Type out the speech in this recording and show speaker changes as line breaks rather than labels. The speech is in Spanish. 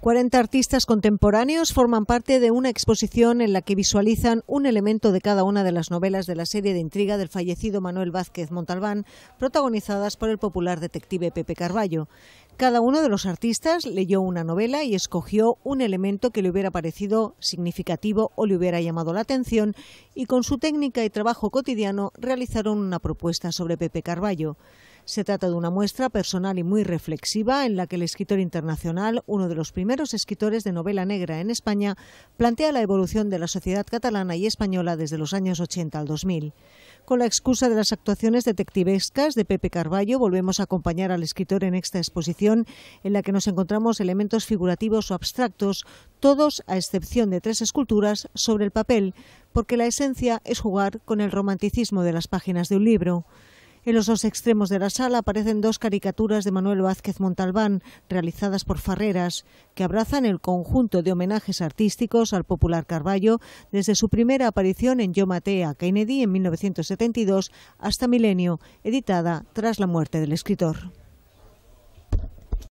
40 artistas contemporáneos forman parte de una exposición en la que visualizan un elemento de cada una de las novelas de la serie de intriga del fallecido Manuel Vázquez Montalbán, protagonizadas por el popular detective Pepe Carballo. Cada uno de los artistas leyó una novela y escogió un elemento que le hubiera parecido significativo o le hubiera llamado la atención y con su técnica y trabajo cotidiano realizaron una propuesta sobre Pepe Carballo. Se trata de una muestra personal y muy reflexiva en la que el escritor internacional, uno de los primeros escritores de novela negra en España, plantea la evolución de la sociedad catalana y española desde los años 80 al 2000. Con la excusa de las actuaciones detectivescas de Pepe Carballo, volvemos a acompañar al escritor en esta exposición en la que nos encontramos elementos figurativos o abstractos, todos a excepción de tres esculturas sobre el papel, porque la esencia es jugar con el romanticismo de las páginas de un libro. En los dos extremos de la sala aparecen dos caricaturas de Manuel Vázquez Montalbán, realizadas por Farreras, que abrazan el conjunto de homenajes artísticos al popular Carballo desde su primera aparición en Yo matea a Kennedy en 1972 hasta Milenio, editada tras la muerte del escritor.